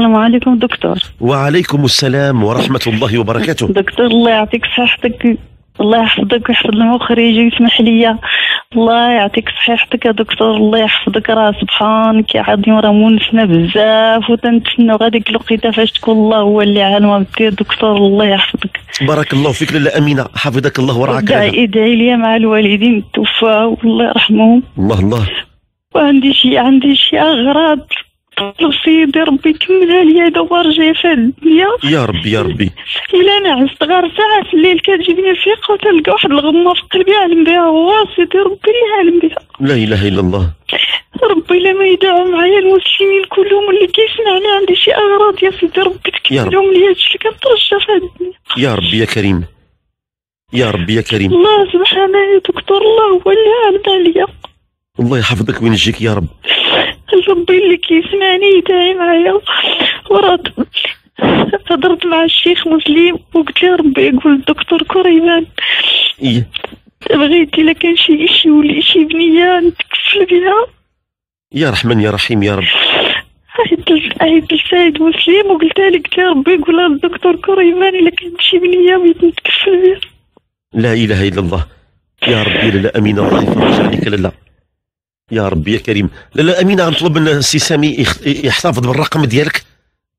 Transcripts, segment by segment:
السلام عليكم دكتور وعليكم السلام ورحمة الله وبركاته دكتور الله يعطيك صحتك الله يحفظك ويحفظ المخرج ويسمح لي الله يعطيك صحيحتك يا دكتور الله يحفظك راه سبحانك يا عظيم راه مونسنا بزاف وتنتسناو غاديك الوقيته فاش تكون الله هو اللي عالم بدير دكتور الله يحفظك بارك الله فيك لاله امينه حفظك الله ورعاك ادعي ادعي لي مع الوالدين توفاو الله يرحمهم الله الله وعندي شي عندي شي اغراض نطلب سيدي ربي يكملها ليا دوار جاي في الدنيا يا ربي يا ربي الا انا غير ساعه في الليل كتجيني الفيقه وتلقى واحد الغمه في قلبي عالم بها هو سيدي ربي اللي عالم بها لا اله الا الله ربي لا ما يدعو معايا المسلمين كلهم اللي كيسمعني عندي شي اغراض يا سيدي ربي تكتب لي هادشي اللي كنترجى في هاد الدنيا يا ربي يا كريم يا ربي يا كريم الله سبحانه يا دكتور الله هو اللي عالم عليا الله يحفظك وينجيك يا رب ربي اللي كيسمعني يدعي معايا ورد هضرت مع الشيخ مسلم وقلت له ربي يقول الدكتور كريمان إيه. بغيتي الا كان شي شي ولي شي بنيه نتكفل بها يا رحمن يا رحيم يا رب عيط للسيد مسلم وقلت لك قلت ربي يقول الدكتور كريمان الا كان شي بنيه بغيت نتكفل بها لا اله الا الله يا ربي لا امين الله يفرج عليك لا يا ربي يا كريم لا لا امينه غنطلب من السي سامي يحتفظ بالرقم ديالك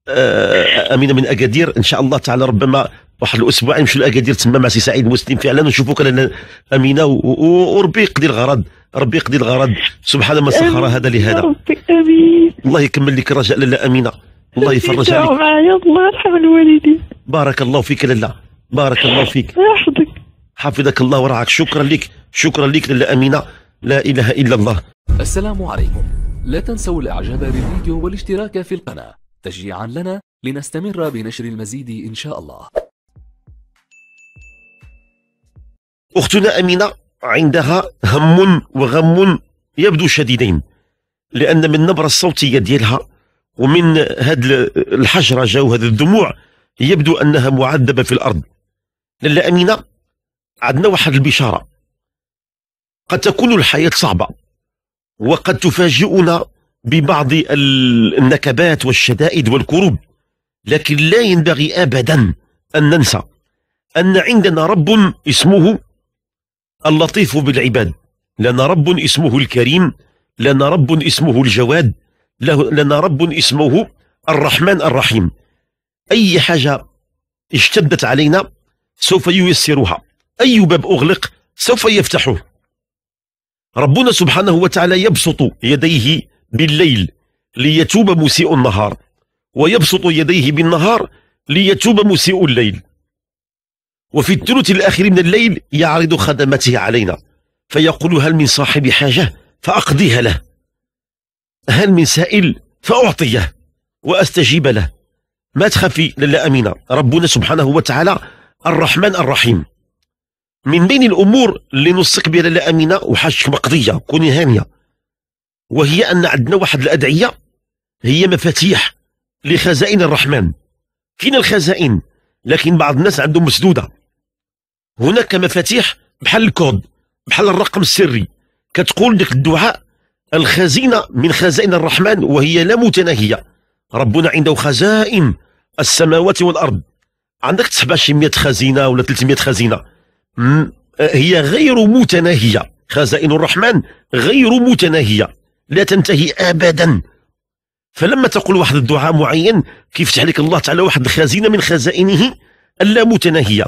آه، امينه من اكادير ان شاء الله تعالى ربما واحد الاسبوع نمشيو لاكادير تما مع سي سعيد مسلم فعلا ونشوفوك انا امينه وربي يقضي الغرض ربي يقضي الغرض سبحان ما سخر هذا لهذا ربي امين الله يكمل لك الرجاء لاله امينه الله يفرج عليك معايا الله يرحم الوالدين بارك الله فيك لاله بارك الله فيك يحفظك حفظك الله ورعاك شكرا لك شكرا لك لاله امينه لا إله إلا الله السلام عليكم لا تنسوا الإعجاب بالفيديو والاشتراك في القناة تشجيعا لنا لنستمر بنشر المزيد إن شاء الله أختنا أمينة عندها هم وغم يبدو شديدين لأن من النبرة الصوتية ديالها ومن هاد جاو هذه الدموع يبدو أنها معذبة في الأرض لأن أمينة عندنا واحد البشارة قد تكون الحياة صعبة وقد تفاجئنا ببعض النكبات والشدائد والكروب لكن لا ينبغي أبدا أن ننسى أن عندنا رب اسمه اللطيف بالعباد لنا رب اسمه الكريم لنا رب اسمه الجواد لنا رب اسمه الرحمن الرحيم أي حاجة اشتدت علينا سوف ييسرها أي باب أغلق سوف يفتحه ربنا سبحانه وتعالى يبسط يديه بالليل ليتوب مسيء النهار ويبسط يديه بالنهار ليتوب مسيء الليل وفي الثلث الأخير من الليل يعرض خدمته علينا فيقول هل من صاحب حاجة فأقضيها له هل من سائل فأعطيه وأستجيب له ما تخافي لله أمينة ربنا سبحانه وتعالى الرحمن الرحيم من بين الامور اللي نصك بها لاله امينه وحاجتكم قضيه كوني هانيه وهي ان عندنا واحد الادعيه هي مفاتيح لخزائن الرحمن كاين الخزائن لكن بعض الناس عندهم مسدوده هناك مفاتيح بحال الكود بحال الرقم السري كتقول لك الدعاء الخزينه من خزائن الرحمن وهي لا متناهيه ربنا عنده خزائن السماوات والارض عندك تحبها شي 100 خزينه ولا 300 خزينه هي غير متناهية خزائن الرحمن غير متناهية لا تنتهي أبدا فلما تقول واحد الدعاء معين كيفتح لك الله تعالى واحد الخزينة من خزائنه اللامتناهية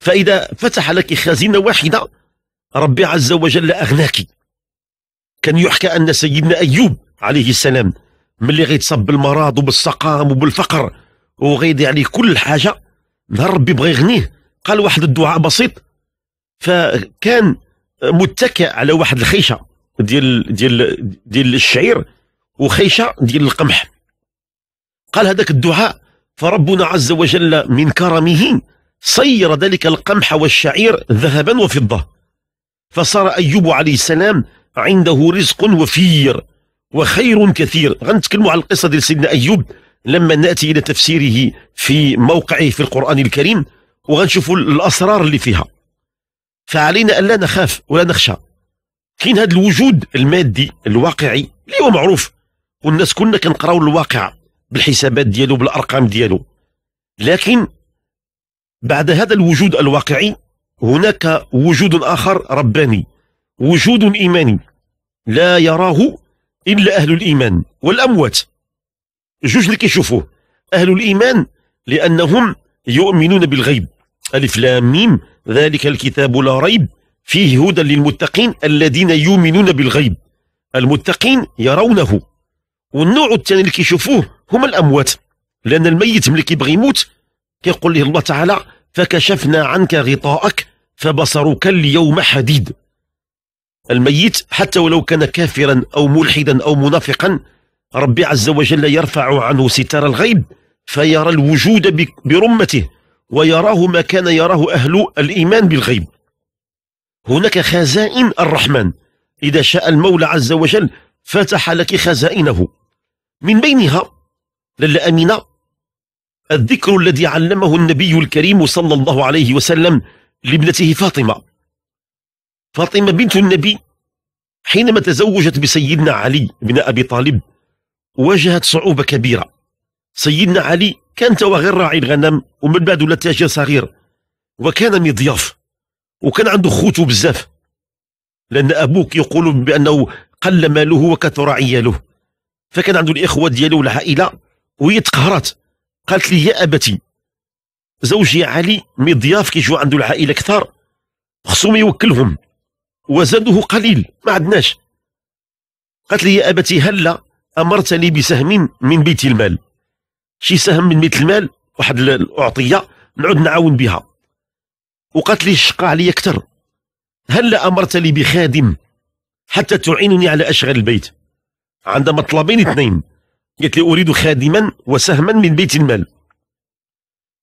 فإذا فتح لك خزينة واحدة ربي عز وجل أغناك كان يحكى أن سيدنا أيوب عليه السلام ملي غيتصب بالمرض وبالسقام وبالفقر وغيدي عليه كل حاجة نهار ربي بغى يغنيه قال واحد الدعاء بسيط فكان متكئ على واحد الخيشه ديال ديال ديال الشعير وخيشه ديال القمح قال هذاك الدعاء فربنا عز وجل من كرمه صير ذلك القمح والشعير ذهبا وفضه فصار ايوب عليه السلام عنده رزق وفير وخير كثير غنتكلموا على القصه ديال سيدنا ايوب لما ناتي الى تفسيره في موقعه في القران الكريم وغنشوفوا الاسرار اللي فيها فعلينا أن لا نخاف ولا نخشى كاين هذا الوجود المادي الواقعي اللي هو معروف والناس كنا كنقراو الواقع بالحسابات ديالو بالارقام ديالو لكن بعد هذا الوجود الواقعي هناك وجود اخر رباني وجود ايماني لا يراه الا اهل الايمان والاموات جوج اللي كيشوفوه اهل الايمان لانهم يؤمنون بالغيب ألف لام ميم ذلك الكتاب لا ريب فيه هدى للمتقين الذين يؤمنون بالغيب المتقين يرونه والنوع الثاني اللي كيشوفوه هما الأموات لأن الميت ملي كيبغي يموت كيقول له الله تعالى فكشفنا عنك غطاءك فبصرك اليوم حديد الميت حتى ولو كان كافرا أو ملحدا أو منافقا ربي عز وجل يرفع عنه ستار الغيب فيرى الوجود برمته ويراه ما كان يراه أهل الإيمان بالغيب هناك خزائن الرحمن إذا شاء المولى عز وجل فتح لك خزائنه من بينها للأمينة الذكر الذي علمه النبي الكريم صلى الله عليه وسلم لابنته فاطمة فاطمة بنت النبي حينما تزوجت بسيدنا علي بن أبي طالب واجهت صعوبة كبيرة سيدنا علي كان توا غير راعي الغنم ومن بعد ولا تاجر صغير وكان مضياف وكان عنده خوتو بزاف لان ابوه يقول بانه قل ماله وكثر عياله فكان عنده الاخوه ديالو والعائله وهي تقهرت قالت لي يا ابتي زوجي علي مضياف كيجوا عنده العائله كثار خصهم يوكلهم وزاده قليل ما عندناش قالت لي يا ابتي هلا امرتني بسهم من بيت المال شي سهم من ميت المال واحد الاعطيه نعود نعاون بها وقالت لي الشقه عليا اكثر هل امرت لي بخادم حتى تعينني على اشغال البيت عند مطلبين اثنين قالت لي اريد خادما وسهما من بيت المال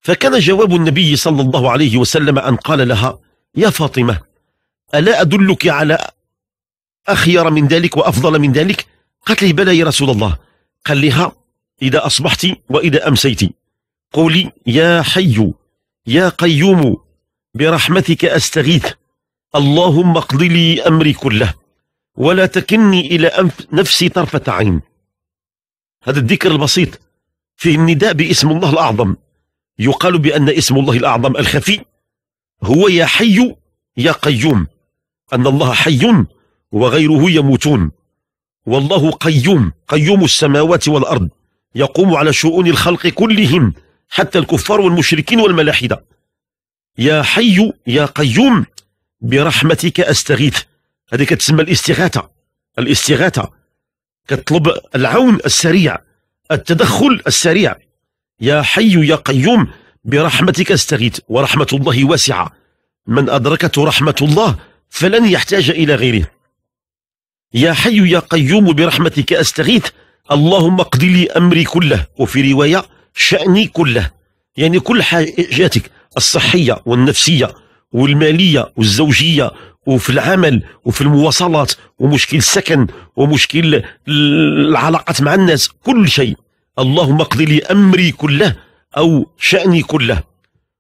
فكان جواب النبي صلى الله عليه وسلم ان قال لها يا فاطمه الا ادلك على اخير من ذلك وافضل من ذلك قالت لي بلى يا رسول الله قال لها إذا أصبحت وإذا أمسيت قولي يا حي يا قيوم برحمتك أستغيث اللهم اقض لي أمري كله ولا تكني إلى نفسي طرفة عين هذا الذكر البسيط فيه النداء باسم الله الأعظم يقال بأن اسم الله الأعظم الخفي هو يا حي يا قيوم أن الله حي وغيره يموتون والله قيوم قيوم السماوات والأرض يقوم على شؤون الخلق كلهم حتى الكفار والمشركين والملاحدة يا حي يا قيوم برحمتك أستغيث هذه كتسمى الاستغاثة الاستغاثة كتطلب العون السريع التدخل السريع يا حي يا قيوم برحمتك استغيث ورحمة الله واسعة من أدركته رحمة الله فلن يحتاج إلى غيره يا حي يا قيوم برحمتك أستغيث اللهم اقضي لي أمري كله وفي رواية شأني كله يعني كل حاجاتك الصحية والنفسية والمالية والزوجية وفي العمل وفي المواصلات ومشكل السكن ومشكل العلاقات مع الناس كل شيء اللهم اقضي لي أمري كله أو شأني كله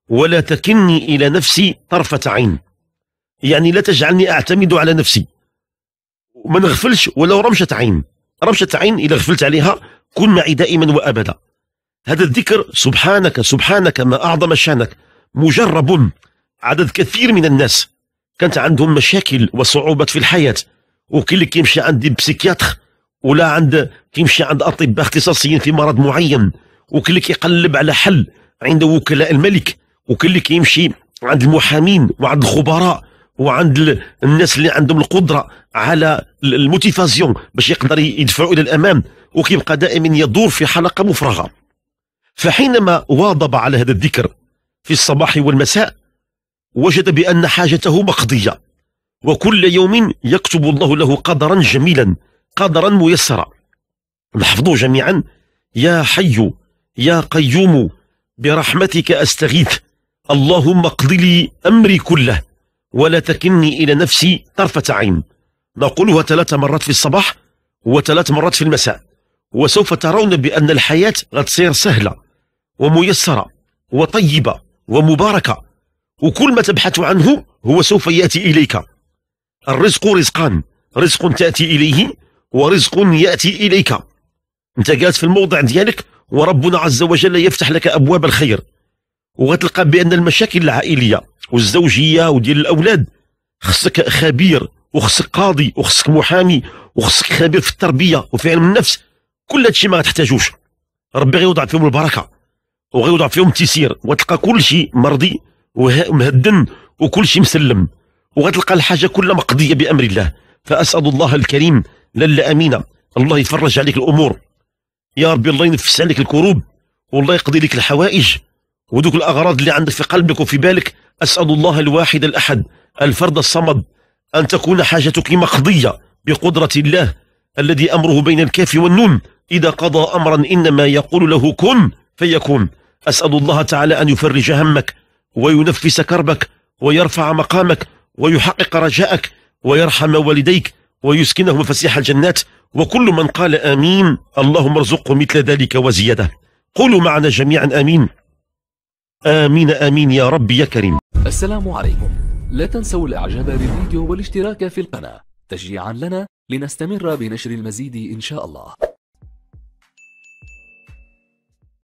ولا تكني إلى نفسي طرفة عين يعني لا تجعلني أعتمد على نفسي ما نغفلش ولو رمشة عين رمشة عين إذا غفلت عليها كن معي دائما وأبدا هذا الذكر سبحانك سبحانك ما أعظم شانك مجرب عدد كثير من الناس كانت عندهم مشاكل وصعوبات في الحياة وكل اللي كيمشي عند بسيكياتر ولا عند كيمشي عند أطباء اختصاصيين في مرض معين وكل اللي كيقلب على حل عند وكلاء الملك وكل اللي كيمشي عند المحامين وعند الخبراء وعند الناس اللي عندهم القدره على الموتيفازيون باش يقدر يدفعوا الى الامام وكيبقى دائما يدور في حلقه مفرغه فحينما واظب على هذا الذكر في الصباح والمساء وجد بان حاجته مقضيه وكل يوم يكتب الله له قدرا جميلا قدرا ميسرا نحفظه جميعا يا حي يا قيوم برحمتك استغيث اللهم اقض لي امري كله ولا تكني إلى نفسي طرفة عين نقولها ثلاث مرات في الصباح وثلاث مرات في المساء وسوف ترون بأن الحياة غتصير سهلة وميسرة وطيبة ومباركة وكل ما تبحث عنه هو سوف يأتي إليك الرزق رزقان رزق تأتي إليه ورزق يأتي إليك انت جالس في الموضع ديالك وربنا عز وجل يفتح لك أبواب الخير وغتلقى بان المشاكل العائليه والزوجيه وديال الاولاد خصك خبير وخصك قاضي وخصك محامي وخصك خبير في التربيه وفي علم النفس كل هادشي ما غتحتاجوش ربي غيوضع فيهم البركه وغيوضع فيهم التيسير وغتلقى كل شيء مرضي ومهدن وكل شيء مسلم وغتلقى الحاجه كلها مقضيه بامر الله فاسال الله الكريم لالا امينه الله يفرج عليك الامور يا ربي الله ينفس عليك الكروب والله يقضي لك الحوائج ودوك الأغراض اللي عندك في قلبك وفي بالك أسأل الله الواحد الأحد الفرد الصمد أن تكون حاجتك مقضية بقدرة الله الذي أمره بين الكاف والنون إذا قضى أمرا إنما يقول له كن فيكون أسأل الله تعالى أن يفرج همك وينفس كربك ويرفع مقامك ويحقق رجاءك ويرحم والديك ويسكنهم فسيح الجنات وكل من قال آمين اللهم ارزقه مثل ذلك وزيادة قولوا معنا جميعا آمين آمين آمين يا رب يا كريم السلام عليكم لا تنسوا الإعجاب بالفيديو والاشتراك في القناة تشجيعا لنا لنستمر بنشر المزيد إن شاء الله